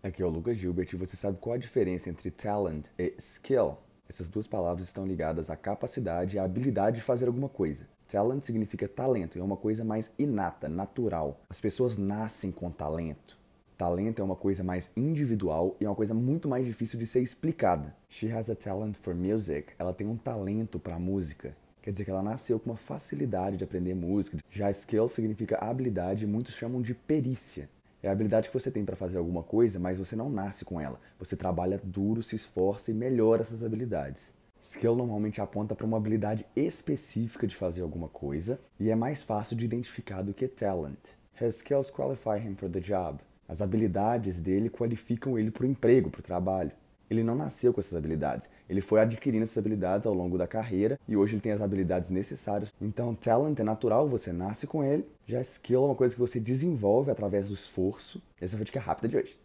Aqui é o Lucas Gilbert e você sabe qual a diferença entre talent e skill? Essas duas palavras estão ligadas à capacidade e à habilidade de fazer alguma coisa. Talent significa talento e é uma coisa mais inata, natural. As pessoas nascem com talento. Talento é uma coisa mais individual e é uma coisa muito mais difícil de ser explicada. She has a talent for music. Ela tem um talento para música. Quer dizer que ela nasceu com uma facilidade de aprender música. Já skill significa habilidade e muitos chamam de perícia. É a habilidade que você tem para fazer alguma coisa, mas você não nasce com ela. Você trabalha duro, se esforça e melhora essas habilidades. Skill normalmente aponta para uma habilidade específica de fazer alguma coisa e é mais fácil de identificar do que talent. His skills qualify him for the job. As habilidades dele qualificam ele para o emprego, para o trabalho. Ele não nasceu com essas habilidades, ele foi adquirindo essas habilidades ao longo da carreira e hoje ele tem as habilidades necessárias. Então, talent é natural, você nasce com ele. Já skill é uma coisa que você desenvolve através do esforço. Essa foi a dica rápida de hoje.